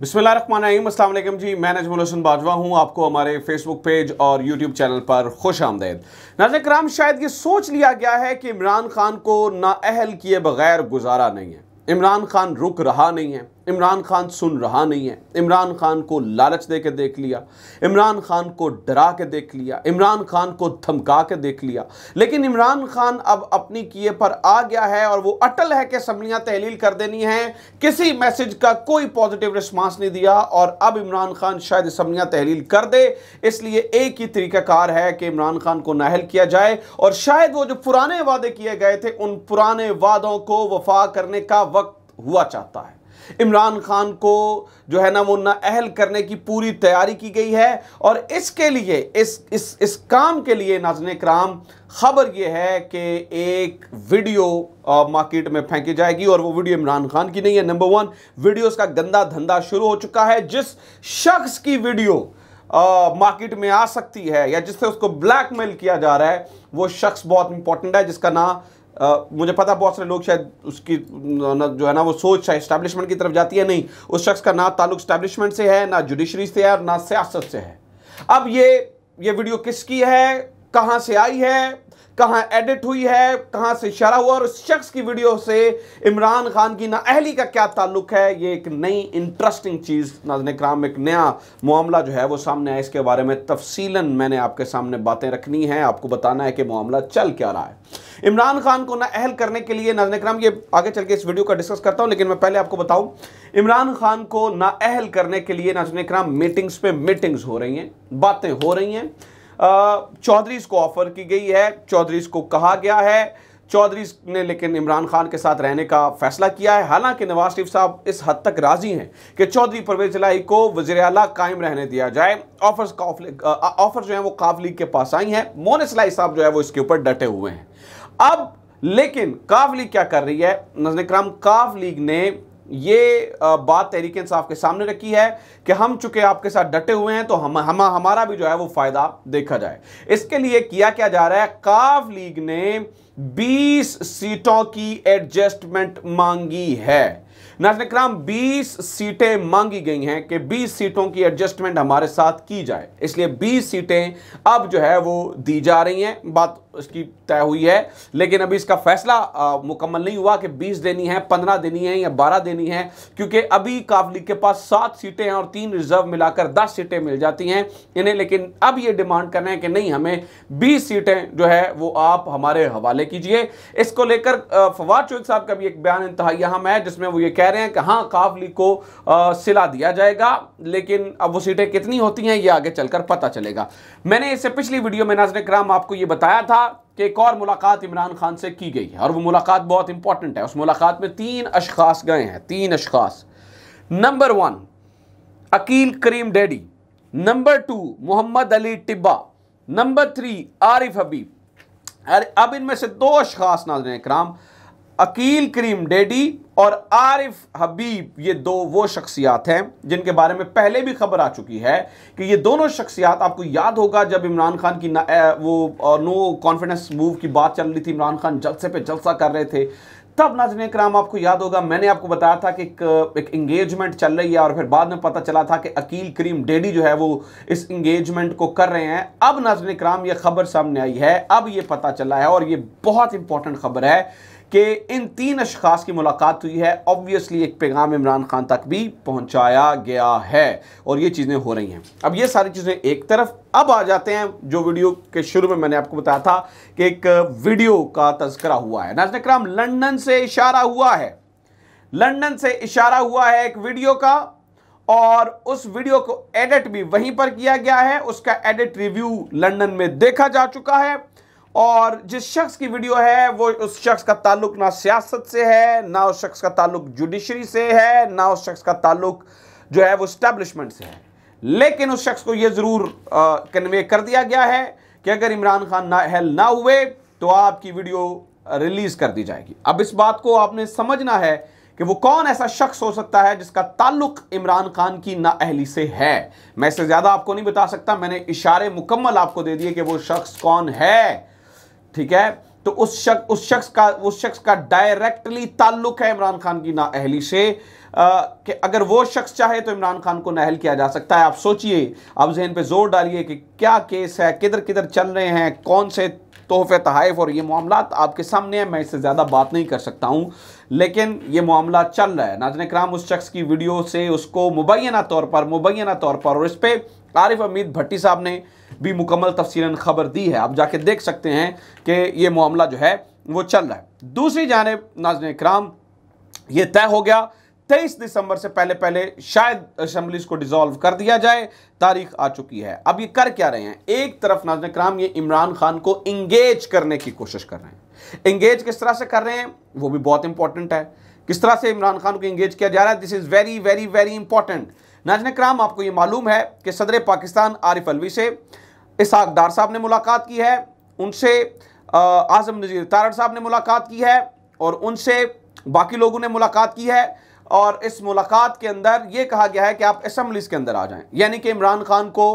बिस्मिल अल्लाम जी मैं नजमुल हसन बाजवा हूँ आपको हमारे फेसबुक पेज और यूट्यूब चैनल पर खुश आमदेद नाजर कराम शायद ये सोच लिया गया है कि इमरान खान को नाअहल किए बगैर गुजारा नहीं है इमरान खान रुक रहा नहीं है इमरान खान सुन रहा नहीं है इमरान खान को लालच दे के देख लिया इमरान खान को डरा के देख लिया इमरान खान को धमका के देख लिया लेकिन इमरान खान अब अपनी किए पर आ गया है और वो अटल है कि सबलियाँ तहलील कर देनी है किसी मैसेज का कोई पॉजिटिव रिस्पॉन्स नहीं दिया और अब इमरान खान शायद सबलियाँ तहलील कर दे इसलिए एक ही तरीकाकार है कि इमरान खान को नाहल किया जाए और शायद वो जो पुराने वादे किए गए थे उन पुराने वादों को वफा करने का वक्त हुआ चाहता है इमरान खान को जो है ना वो ना अहल करने की पूरी तैयारी की गई है और इसके लिए इस इस इस काम के लिए नाजन कराम खबर यह है कि एक वीडियो मार्केट में फेंकी जाएगी और वो वीडियो इमरान खान की नहीं है नंबर वन वीडियोस का गंदा धंधा शुरू हो चुका है जिस शख्स की वीडियो मार्केट में आ सकती है या जिससे उसको ब्लैकमेल किया जा रहा है वो शख्स बहुत इंपॉर्टेंट है जिसका नाम Uh, मुझे पता बहुत सारे लोग शायद उसकी जो है ना वो सोच शायद इस्टेब्लिशमेंट की तरफ जाती है नहीं उस शख्स का ना ताल्लुक इस्टेब्लिशमेंट से है ना जुडिशरी से है और ना सियासत से है अब ये ये वीडियो किसकी है कहां से आई है कहां एडिट हुई है कहां से इशारा हुआ और उस शख्स की वीडियो से इमरान खान की नाअहली का क्या ताल्लुक है ये एक नई इंटरेस्टिंग चीज़ नाजन कराम एक नया मामला जो है वो सामने आया इसके बारे में तफसीला मैंने आपके सामने बातें रखनी हैं आपको बताना है कि मामला चल क्या रहा है इमरान खान को नाअहल करने के लिए नाजन कराम ये आगे चल के इस वीडियो का डिस्कस करता हूँ लेकिन मैं पहले आपको बताऊँ इमरान खान को नाअहल करने के लिए नाजन कराम मीटिंग्स पर मीटिंग्स हो रही हैं बातें हो रही हैं चौधरीज को ऑफर की गई है चौधरीज को कहा गया है चौधरी ने लेकिन इमरान खान के साथ रहने का फैसला किया है हालांकि नवाज शरीफ साहब इस हद तक राजी हैं कि चौधरी परवेज जलाई को वजी अला कायम रहने दिया जाए ऑफर्स ऑफर जो है वो काफ लीग के पास आई हैं मोनिस सलाई साहब जो है वो इसके ऊपर डटे हुए हैं अब लेकिन काफ लीग क्या कर रही है नजन कराम काफ लीग ने ये बात तहरीक इंसाफ के सामने रखी है कि हम चूंकि आपके साथ डटे हुए हैं तो हम हम हमारा भी जो है वो फ़ायदा देखा जाए इसके लिए किया क्या जा रहा है काफ लीग ने 20 सीटों की एडजस्टमेंट मांगी है नाजन कराम 20 सीटें मांगी गई हैं कि 20 सीटों की एडजस्टमेंट हमारे साथ की जाए इसलिए 20 सीटें अब जो है वो दी जा रही हैं बात उसकी तय हुई है लेकिन अभी इसका फैसला मुकम्मल नहीं हुआ कि 20 देनी है 15 देनी है या 12 देनी है क्योंकि अभी काफली के पास सात सीटें हैं और तीन रिजर्व मिलाकर 10 सीटें मिल जाती हैं इन्हें लेकिन अब ये डिमांड कर रहे हैं कि नहीं हमें 20 सीटें जो है वो आप हमारे हवाले कीजिए इसको लेकर फवाद चौधरी साहब का भी एक बयान इंतहाई अहम है जिसमें वो ये कह रहे हैं कि हाँ काफली को सिला दिया जाएगा लेकिन अब वो सीटें कितनी होती हैं ये आगे चलकर पता चलेगा मैंने इससे पिछली वीडियो में नाजन कराम आपको ये बताया था कि एक और मुलाकात इमरान खान से की गई है और वो मुलाकात बहुत इंपॉर्टेंट है उस मुलाकात में तीन अशखास गए हैं तीन अशखास number one Aqeel Karim Dhedhi number two Mohammad Ali Tabba number three Arif Habib अब इनमें से दो अशखास नाजन कराम अकील करीम डेडी और आरिफ हबीब ये दो वो शख्सियात हैं जिनके बारे में पहले भी खबर आ चुकी है कि ये दोनों शख्सियात आपको याद होगा जब इमरान खान की वो नो कॉन्फिडेंस मूव की बात चल रही थी इमरान खान जलसे पे जलसा कर रहे थे तब नाजन कराम आपको याद होगा मैंने आपको बताया था कि एक, इंगेजमेंट चल रही है और फिर बाद में पता चला था कि अकील करीम डेडी जो है वो इस इंगेजमेंट को कर रहे हैं अब नाजन कराम ये खबर सामने आई है अब ये पता चला है और ये बहुत इंपॉर्टेंट खबर है कि इन तीन अशखास की मुलाकात हुई है ऑब्वियसली एक पैगाम इमरान खान तक भी पहुंचाया गया है और ये चीज़ें हो रही हैं अब ये सारी चीज़ें एक तरफ अब आ जाते हैं जो वीडियो के शुरू में मैंने आपको बताया था कि एक वीडियो का तस्करा हुआ है नाजन लंडन से इशारा हुआ है लंडन से इशारा हुआ है एक वीडियो का और उस वीडियो को एडिट भी वहीं पर किया गया है उसका एडिट रिव्यू लंडन में देखा जा चुका है और जिस शख्स की वीडियो है वो उस शख्स का ताल्लुक ना सियासत से है ना उस शख्स का ताल्लुक जुडिशरी से है ना उस शख्स का ताल्लुक जो है वो स्टैब्लिशमेंट से है लेकिन उस शख्स को यह जरूर कन्वे कर दिया गया है कि अगर इमरान खान ना हेल ना हुए तो आपकी वीडियो रिलीज कर दी जाएगी अब इस बात को आपने समझना है कि वो कौन ऐसा शख्स हो सकता है जिसका ताल्लुक इमरान खान की नाअहली से है मैं इससे ज़्यादा आपको नहीं बता सकता मैंने इशारे मुकम्मल आपको दे दिए कि वो शख्स कौन है ठीक है तो उस शख्स उस शख्स का उस शख्स का डायरेक्टली ताल्लुक है इमरान खान की नाअहली से कि अगर वो शख्स चाहे तो इमरान खान को नहल किया जा सकता है आप सोचिए आप जहन पे जोर डालिए कि क्या केस है किधर किधर चल रहे हैं कौन से तोहफे तहफ़ और ये मामला आपके सामने है मैं इससे ज़्यादा बात नहीं कर सकता हूँ लेकिन ये मामला चल रहा है नाजन कराम उस शख्स की वीडियो से उसको मुबैना तौर पर मुबैना तौर पर और इस पर आरिफ अमीद भट्टी साहब ने भी मुकम्मल तफसीला खबर दी है आप जाके देख सकते हैं कि ये मामला जो है वो चल रहा है दूसरी जानब नाजन कराम ये तय हो गया 23 दिसंबर से पहले पहले शायद असम्बलीज को डिसॉल्व कर दिया जाए तारीख आ चुकी है अब ये कर क्या रहे हैं एक तरफ नाजन कराम ये इमरान खान को इंगेज करने की कोशिश कर रहे हैं इंगेज किस तरह से कर रहे हैं वो भी बहुत इंपॉर्टेंट है किस तरह से इमरान खान को इंगेज किया जा रहा है this is very very very important नाजन कराम आपको ये मालूम है कि सदर पाकिस्तान आरिफ अलवी से इसहाक डार साहब ने मुलाकात की है उनसे आजम नज़ीर तारड़ साहब ने मुलाकात की है और उनसे बाकी लोगों ने मुलाकात की है और इस मुलाकात के अंदर ये कहा गया है कि आप असम्बलीज के अंदर आ जाएं यानी कि इमरान खान को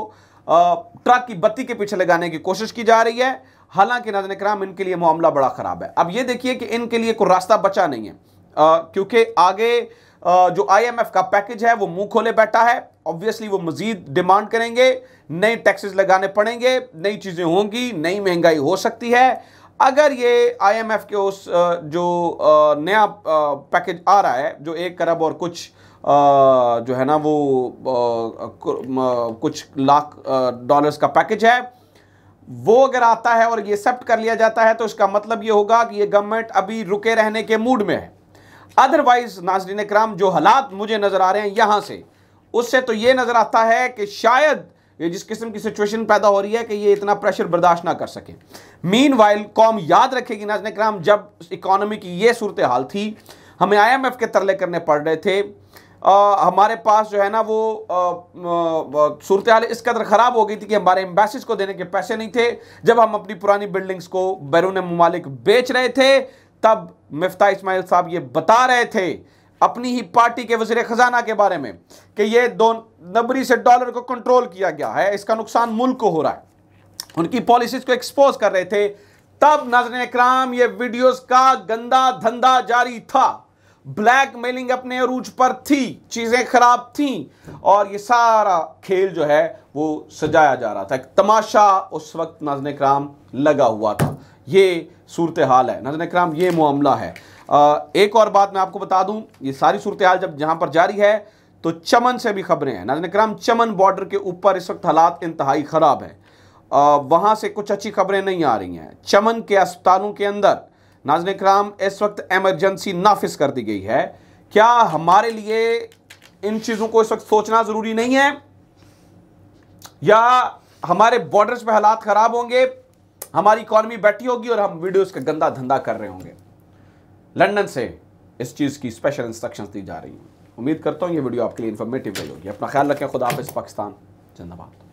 ट्रक की बत्ती के पीछे लगाने की कोशिश की जा रही है हालांकि नजर कराम इनके लिए मामला बड़ा ख़राब है अब ये देखिए कि इनके लिए कोई रास्ता बचा नहीं है क्योंकि आगे जो आईएमएफ का पैकेज है वो मुंह खोले बैठा है ऑब्वियसली वो मजीद डिमांड करेंगे नए टैक्सेस लगाने पड़ेंगे नई चीज़ें होंगी नई महंगाई हो सकती है अगर ये आईएमएफ के उस जो नया पैकेज आ रहा है जो एक करब और कुछ जो है ना वो कुछ लाख डॉलर्स का पैकेज है वो अगर आता है और ये एक्सेप्ट कर लिया जाता है तो इसका मतलब ये होगा कि ये गवर्नमेंट अभी रुके रहने के मूड में है अदरवाइज नाजरीन कराम जो हालात मुझे नज़र आ रहे हैं यहाँ से उससे तो ये नज़र आता है कि शायद ये जिस किस्म की सिचुएशन पैदा हो रही है कि ये इतना प्रेशर बर्दाश्त ना कर सके मीन वाइल कौम याद रखेगी नाजन कराम जब इकोनॉमी की ये सूरत हाल थी हमें आई एम एफ के तरले करने पड़ रहे थे आ, हमारे पास जो है ना वो सूरत हाल इस कदर ख़राब हो गई थी कि हमारे एम्बेसिस को देने के पैसे नहीं थे जब हम अपनी पुरानी बिल्डिंग्स को बैरून ममालिक बेच रहे थे तब मफ्ता इसमाइल साहब ये बता रहे थे अपनी ही पार्टी के वजीर खजाना के बारे में कि ये दो नबरी से डॉलर को कंट्रोल किया गया है इसका नुकसान मुल्क को हो रहा है उनकी पॉलिसीज को एक्सपोज कर रहे थे तब नजर कराम ये वीडियोस का गंदा धंधा जारी था ब्लैक मेलिंग अपने अरूज पर थी चीज़ें खराब थी और ये सारा खेल जो है वो सजाया जा रहा था एक तमाशा उस वक्त नजर कराम लगा हुआ था ये सूरत हाल है नजर कराम ये मामला है एक और बात मैं आपको बता दूं ये सारी सूरत हाल जब जहां पर जारी है तो चमन से भी खबरें हैं नाजन कराम चमन बॉर्डर के ऊपर इस वक्त हालात इंतहाई ख़राब है वहां से कुछ अच्छी खबरें नहीं आ रही हैं चमन के अस्पतालों के अंदर नाजन कराम इस वक्त एमरजेंसी नाफिज कर दी गई है क्या हमारे लिए इन चीज़ों को इस वक्त सोचना ज़रूरी नहीं है या हमारे बॉर्डर्स पे हालात ख़राब होंगे हमारी इकॉनमी बैठी होगी और हम वीडियोस का गंदा धंधा कर रहे होंगे लंदन से इस चीज़ की स्पेशल इंस्ट्रक्शन दी जा रही हैं उम्मीद करता हूँ ये वीडियो आपके लिए इन्फॉर्मेटिव रही होगी अपना ख्याल रखें खुदा हाफ पाकिस्तान जिंदाबाद